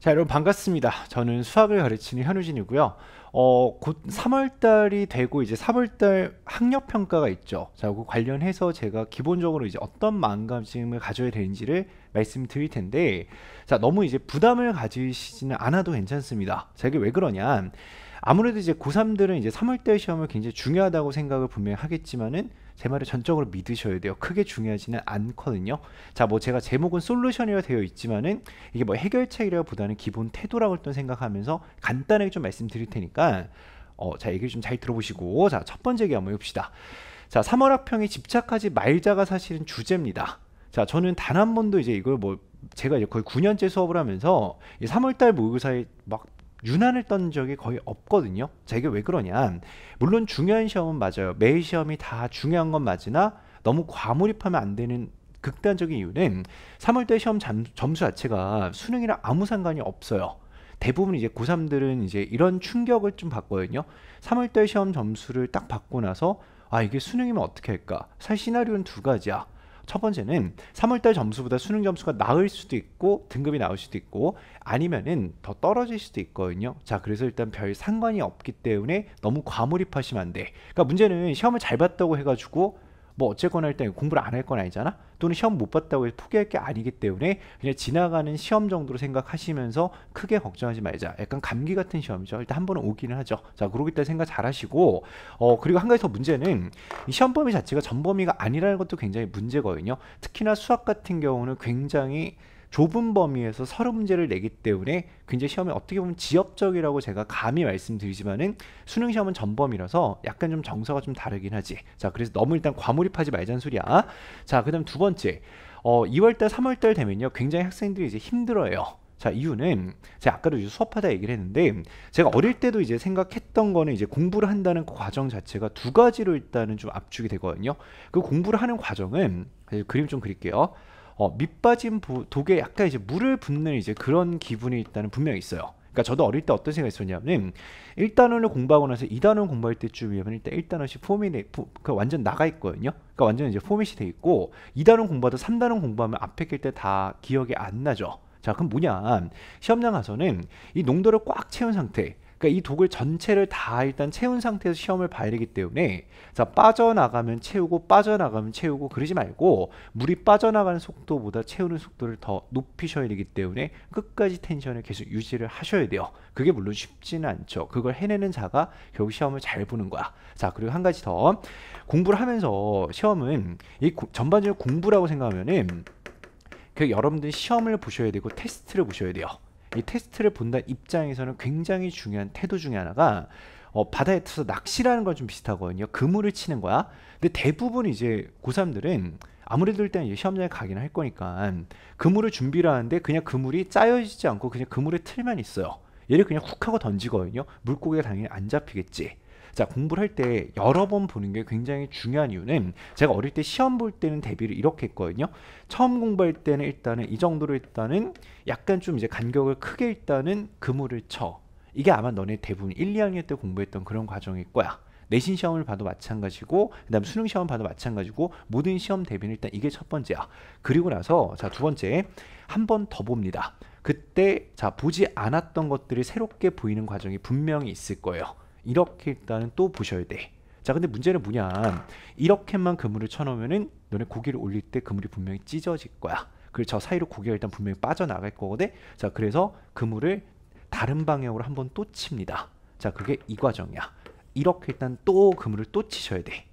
자 여러분 반갑습니다. 저는 수학을 가르치는 현우진이고요. 어, 곧 3월달이 되고 이제 3월달 학력평가가 있죠. 자, 그 관련해서 제가 기본적으로 이제 어떤 마음가짐을 가져야 되는지를 말씀드릴 텐데, 자, 너무 이제 부담을 가지시지는 않아도 괜찮습니다. 자, 이게 왜 그러냐. 아무래도 이제 고3들은 이제 3월달 시험을 굉장히 중요하다고 생각을 분명히 하겠지만은 제 말을 전적으로 믿으셔야 돼요. 크게 중요하지는 않거든요. 자, 뭐 제가 제목은 솔루션이라 되어 있지만은 이게 뭐 해결책이라보다는 기본 태도라고 일단 생각하면서 간단하게 좀 말씀드릴 테니까 어, 자, 얘기를 좀 잘 들어보시고 자, 첫 번째 얘기 한번 해봅시다. 자, 3월 학평에 집착하지 말자가 사실은 주제입니다. 자, 저는 단 한 번도 이제 이걸 뭐 제가 이제 거의 9년째 수업을 하면서 3월달 모의고사에 막 유난을 떤 적이 거의 없거든요. 자, 이게 왜 그러냐. 물론 중요한 시험은 맞아요. 매일 시험이 다 중요한 건 맞으나 너무 과몰입하면 안 되는 극단적인 이유는 3월달 시험 잠, 점수 자체가 수능이랑 아무 상관이 없어요. 대부분 이제 고3들은 이제 이런 충격을 좀 받거든요. 3월달 시험 점수를 딱 받고 나서 아, 이게 수능이면 어떻게 할까? 사실 시나리오는 두 가지야. 첫 번째는 3월달 점수보다 수능 점수가 나을 수도 있고 등급이 나올 수도 있고 아니면은 더 떨어질 수도 있거든요. 자, 그래서 일단 별 상관이 없기 때문에 너무 과몰입하시면 안 돼. 그러니까 문제는 시험을 잘 봤다고 해가지고 뭐 어쨌거나 일단 공부를 안 할 건 아니잖아 또는 시험 못 봤다고 해서 포기할 게 아니기 때문에 그냥 지나가는 시험 정도로 생각하시면서 크게 걱정하지 말자 약간 감기 같은 시험이죠 일단 한 번은 오기는 하죠 자 그러기 때문에 생각 잘 하시고 어 그리고 한 가지 더 문제는 이 시험 범위 자체가 전범위가 아니라는 것도 굉장히 문제거든요 특히나 수학 같은 경우는 굉장히 좁은 범위에서 서른 문제를 내기 때문에 굉장히 시험에 어떻게 보면 지역적이라고 제가 감히 말씀드리지만은 수능 시험은 전범이라서 약간 좀 정서가 좀 다르긴 하지. 자, 그래서 너무 일단 과몰입하지 말자는 소리야. 자, 그다음 두 번째. 어, 2월달, 3월달 되면요. 굉장히 학생들이 이제 힘들어요. 자 이유는 제가 아까도 수업하다 얘기를 했는데 제가 어릴 때도 이제 생각했던 거는 이제 공부를 한다는 그 과정 자체가 두 가지로 일단은 좀 압축이 되거든요 그 공부를 하는 과정은 그림 좀 그릴게요 어, 밑빠진 독에 약간 이제 물을 붓는 이제 그런 기분이 있다는 분명히 있어요. 그러니까 저도 어릴 때 어떤 생각이 있었냐면 1단원을 공부하고 나서 2단원 공부할 때쯤이면 일단 1단원씩 폼이 돼, 포, 그 완전 나가 있거든요. 그러니까 완전 이제 포맷이 돼 있고 2단원 공부하다 3단원 공부하면 앞에 낄 때 다 기억이 안 나죠. 자, 그럼 뭐냐? 시험장 가서는 이 농도를 꽉 채운 상태 그러니까 이 독을 전체를 다 일단 채운 상태에서 시험을 봐야 되기 때문에 자 빠져나가면 채우고 빠져나가면 채우고 그러지 말고 물이 빠져나가는 속도보다 채우는 속도를 더 높이셔야 되기 때문에 끝까지 텐션을 계속 유지를 하셔야 돼요. 그게 물론 쉽지는 않죠. 그걸 해내는 자가 결국 시험을 잘 보는 거야. 자 그리고 한 가지 더 공부를 하면서 시험은 이 고, 전반적으로 공부라고 생각하면은 그 여러분들 이 시험을 보셔야 되고 테스트를 보셔야 돼요. 이 테스트를 본다 입장에서는 굉장히 중요한 태도 중에 하나가 어, 바다에서 낚시라는 건 좀 비슷하거든요. 그물을 치는 거야. 근데 대부분 이제 고3들은 아무래도 일단 이 시험장에 가긴 할 거니까 그물을 준비를 하는데 그냥 그물이 짜여지지 않고 그냥 그물에 틀만 있어요. 얘를 그냥 훅 하고 던지거든요. 물고기가 당연히 안 잡히겠지. 자 공부를 할 때 여러 번 보는 게 굉장히 중요한 이유는 제가 어릴 때 시험 볼 때는 대비를 이렇게 했거든요. 처음 공부할 때는 일단은 이 정도로 일단은 약간 좀 이제 간격을 크게 일단은 그물을 쳐. 이게 아마 너네 대부분 1, 2학년 때 공부했던 그런 과정일 거야. 내신 시험을 봐도 마찬가지고 그다음 수능 시험 봐도 마찬가지고 모든 시험 대비는 일단 이게 첫 번째야. 그리고 나서 자두 번째 한 번 더 봅니다. 그때 자 보지 않았던 것들이 새롭게 보이는 과정이 분명히 있을 거예요. 이렇게 일단은 또보셔야 돼. 자 근데 문제는 뭐냐 이렇게만 그물을 쳐놓으면은 너네 고개를 올릴 때 그물이 분명히 찢어질 거야 그리고 저 사이로 고개가 일단 분명히 빠져나갈 거거든 자 그래서 그물을 다른 방향으로 한번 또 칩니다 자 그게 이 과정이야 이렇게 일단 또 그물을 또 치셔야 돼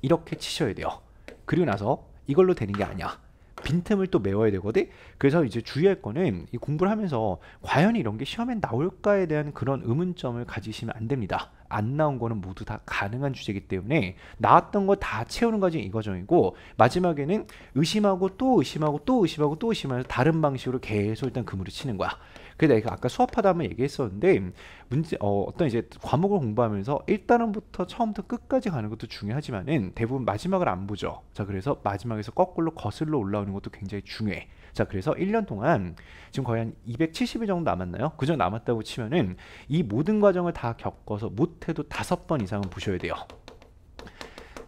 이렇게 치셔야 돼요 그리고 나서 이걸로 되는 게 아니야 그러니까. 빈틈을 또 메워야 되거든. 그래서 이제 주의할 거는 이 공부를 하면서 과연 이런 게시험에 나올까에 대한 그런 의문점을 가지시면 안 됩니다. 안 나온 거는 모두 다 가능한 주제이기 때문에 나왔던 거 다 채우는 과정이 이과정이고 마지막에는 의심하고 또 의심하고 또 의심하고 또 의심하면서 다른 방식으로 계속 일단 그물을 치는 거야. 그래서 내가 아까 수업하다 면 얘기했었는데 문제 어, 어떤 이제 과목을 공부하면서 1단원부터 처음부터 끝까지 가는 것도 중요하지만은 대부분 마지막을 안 보죠. 자, 그래서 마지막에서 거꾸로 거슬러 올라오는 것도 굉장히 중요해. 자, 그래서 1년 동안 지금 거의 한 270일 정도 남았나요? 그저 남았다고 치면은 이 모든 과정을 다 겪어서 못해도 다섯 번 이상은 보셔야 돼요.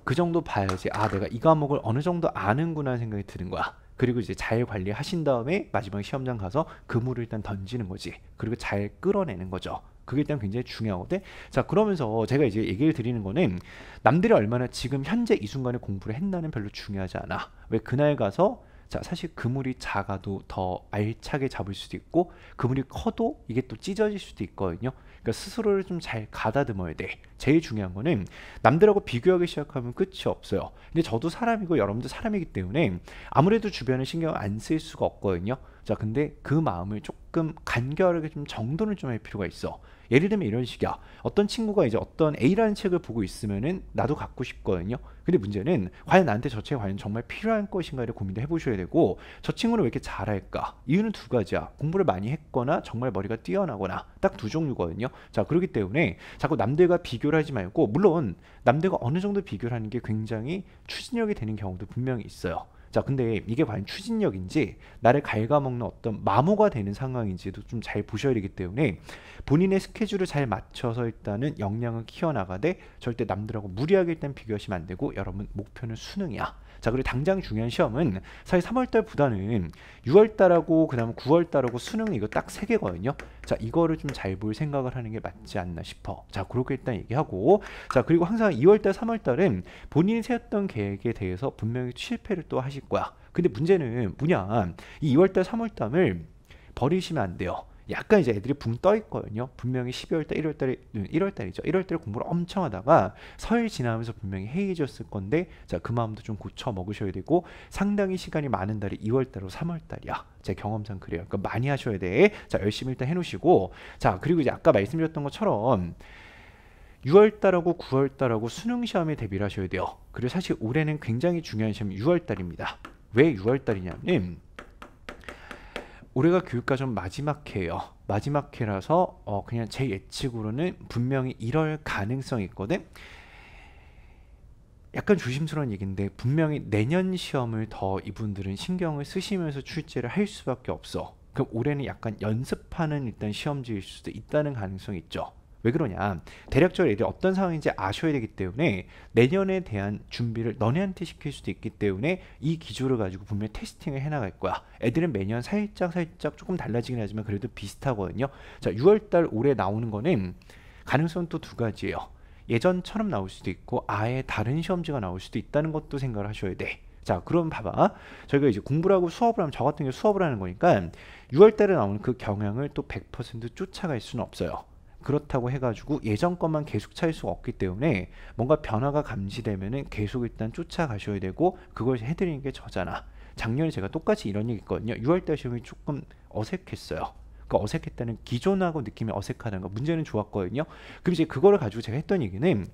그 정도 봐야지 아 내가 이 과목을 어느 정도 아는구나 생각이 드는 거야 그리고 이제 잘 관리하신 다음에 마지막 시험장 가서 그물을 일단 던지는 거지. 그리고 잘 끌어내는 거죠. 그게 일단 굉장히 중요하거든. 자, 그러면서 제가 이제 얘기를 드리는 거는 남들이 얼마나 지금 현재 이 순간에 공부를 했나는 별로 중요하지 않아. 왜 그날 가서 자, 사실 그물이 작아도 더 알차게 잡을 수도 있고 그물이 커도 이게 또 찢어질 수도 있거든요. 그러니까 스스로를 좀 잘 가다듬어야 돼. 제일 중요한 거는 남들하고 비교하기 시작하면 끝이 없어요. 근데 저도 사람이고 여러분도 사람이기 때문에 아무래도 주변에 신경 안 쓸 수가 없거든요. 자, 근데 그 마음을 조금 간결하게 좀 정돈을 좀 할 필요가 있어. 예를 들면 이런 식이야. 어떤 친구가 이제 어떤 A라는 책을 보고 있으면은 나도 갖고 싶거든요. 근데 문제는 과연 나한테 저 책이 과연 정말 필요한 것인가를 고민을 해보셔야 되고 저 친구는 왜 이렇게 잘할까? 이유는 두 가지야. 공부를 많이 했거나 정말 머리가 뛰어나거나 딱 두 종류거든요. 자, 그렇기 때문에 자꾸 남들과 비교를 하지 말고 물론 남들과 어느 정도 비교를 하는 게 굉장히 추진력이 되는 경우도 분명히 있어요. 자, 근데 이게 과연 추진력인지 나를 갉아먹는 어떤 마모가 되는 상황인지도 좀 잘 보셔야 되기 때문에 본인의 스케줄을 잘 맞춰서 일단은 역량을 키워나가되 절대 남들하고 무리하게 일단 비교하시면 안 되고 여러분 목표는 수능이야. 자 그리고 당장 중요한 시험은 사실 3월달보다는 6월달하고 그 다음 9월달하고 수능 이거 딱 세 개거든요 자 이거를 좀 잘 볼 생각을 하는 게 맞지 않나 싶어 자 그렇게 일단 얘기하고 자 그리고 항상 2월달 3월달은 본인이 세웠던 계획에 대해서 분명히 실패를 또 하실 거야 근데 문제는 뭐냐 이 2월달 3월달을 버리시면 안 돼요 약간 이제 애들이 붕 떠 있거든요. 분명히 12월 달, 1월 달 1월 달이죠. 1월 달에 공부를 엄청 하다가 설 지나면서 분명히 해이졌을 건데 자, 그 마음도 좀 고쳐 먹으셔야 되고 상당히 시간이 많은 달이 2월 달로 3월 달이야. 제 경험상 그래요. 그러니까 많이 하셔야 돼. 자, 열심히 일단 해 놓으시고 자, 그리고 이제 아까 말씀드렸던 것처럼 6월달하고 9월달하고 수능시험에 대비를 하셔야 돼요. 그리고 사실 올해는 굉장히 중요한 시험이 6월달입니다. 왜 6월달이냐면 올해가 교육과정 마지막 해예요. 마지막 해라서 어 그냥 제 예측으로는 분명히 이럴 가능성이 있거든. 약간 조심스러운 얘기인데 분명히 내년 시험을 더 이분들은 신경을 쓰시면서 출제를 할 수밖에 없어. 그럼 올해는 약간 연습하는 일단 시험지일 수도 있다는 가능성이 있죠. 왜 그러냐 대략적으로 애들이 어떤 상황인지 아셔야 되기 때문에 내년에 대한 준비를 너네한테 시킬 수도 있기 때문에 이 기조를 가지고 분명히 테스팅을 해나갈 거야 애들은 매년 살짝 살짝 조금 달라지긴 하지만 그래도 비슷하거든요 자 6월달 올해 나오는 거는 가능성은 또 두 가지예요 예전처럼 나올 수도 있고 아예 다른 시험지가 나올 수도 있다는 것도 생각을 하셔야 돼 자, 그럼 봐봐. 저희가 이제 공부를 하고 수업을 하면 저 같은 경우 수업을 하는 거니까 6월달에 나오는 그 경향을 또 100% 쫓아갈 수는 없어요. 그렇다고 해가지고 예전 것만 계속 차일 수가 없기 때문에 뭔가 변화가 감지되면은 계속 일단 쫓아가셔야 되고 그걸 해드리는 게 저잖아. 작년에 제가 똑같이 이런 얘기 했거든요. 6월달 시험이 조금 어색했어요. 그 어색했다는 기존하고 느낌이 어색하다는 거 문제는 좋았거든요. 그럼 이제 그거를 가지고 제가 했던 얘기는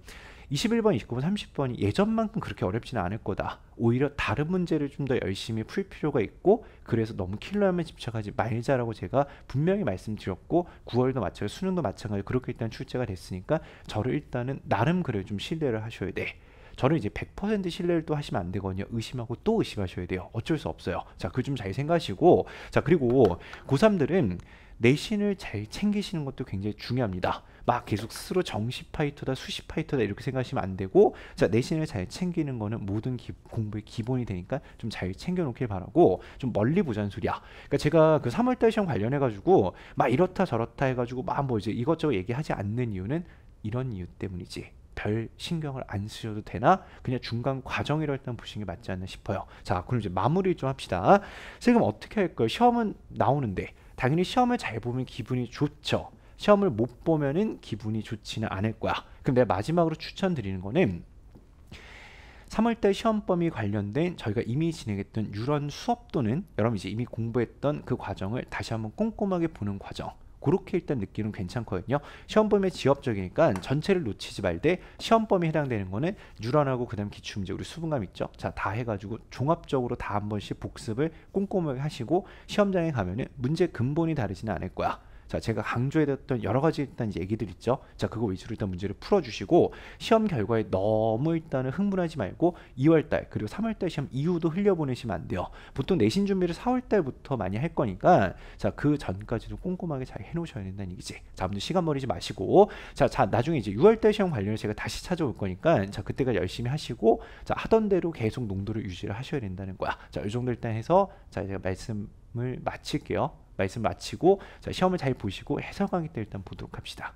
21번, 29번, 30번이 예전만큼 그렇게 어렵지는 않을 거다. 오히려 다른 문제를 좀 더 열심히 풀 필요가 있고 그래서 너무 킬러에만 집착하지 말자라고 제가 분명히 말씀드렸고 9월도 마찬가지, 수능도 마찬가지 그렇게 일단 출제가 됐으니까 저를 일단은 나름 그래 좀 신뢰를 하셔야 돼. 저는 이제 100% 신뢰를 또 하시면 안 되거든요. 의심하고 또 의심하셔야 돼요. 어쩔 수 없어요. 자, 그 좀 잘 생각하시고 자, 그리고 고3들은 내신을 잘 챙기시는 것도 굉장히 중요합니다. 막 계속 스스로 정시 파이터다 수시 파이터다 이렇게 생각하시면 안 되고 자 내신을 잘 챙기는 거는 모든 기, 공부의 기본이 되니까 좀 잘 챙겨놓길 바라고 좀 멀리 보자는 소리야 그러니까 제가 그 3월달 시험 관련해 가지고 막 이렇다 저렇다 해가지고 막 뭐 이제 이것저것 얘기하지 않는 이유는 이런 이유 때문이지 별 신경을 안 쓰셔도 되나? 그냥 중간 과정이라 일단 보시는 게 맞지 않나 싶어요. 자, 그럼 이제 마무리 좀 합시다. 지금 어떻게 할까요? 시험은 나오는데 당연히 시험을 잘 보면 기분이 좋죠. 시험을 못 보면은 기분이 좋지는 않을 거야. 그럼 내 마지막으로 추천드리는 거는 3월달 시험 범위 관련된 저희가 이미 진행했던 유런 수업 또는 여러분 이제 이미 공부했던 그 과정을 다시 한번 꼼꼼하게 보는 과정 그렇게 일단 느끼면 괜찮거든요. 시험 범위 지엽적이니까 전체를 놓치지 말되 시험 범위 해당되는 거는 유런하고 그다음 기출 문제 우리 수분감 있죠. 자 다 해가지고 종합적으로 다 한 번씩 복습을 꼼꼼하게 하시고 시험장에 가면은 문제 근본이 다르지는 않을 거야. 자, 제가 강조해드렸던 여러 가지 일단 얘기들 있죠. 자, 그거 위주로 일단 문제를 풀어주시고 시험 결과에 너무 일단은 흥분하지 말고 2월달 그리고 3월달 시험 이후도 흘려보내시면 안 돼요. 보통 내신 준비를 4월달부터 많이 할 거니까 자, 그 전까지도 꼼꼼하게 잘 해놓으셔야 된다는 얘기지. 자, 아무튼 시간 버리지 마시고 자, 자, 나중에 이제 6월달 시험 관련해서 제가 다시 찾아올 거니까 자, 그때가 열심히 하시고 자, 하던 대로 계속 농도를 유지를 하셔야 된다는 거야. 자, 이 정도 일단 해서 자, 제가 말씀을 마칠게요. 말씀 마치고 자, 시험을 잘 보시고 해석하기 때 일단 보도록 합시다.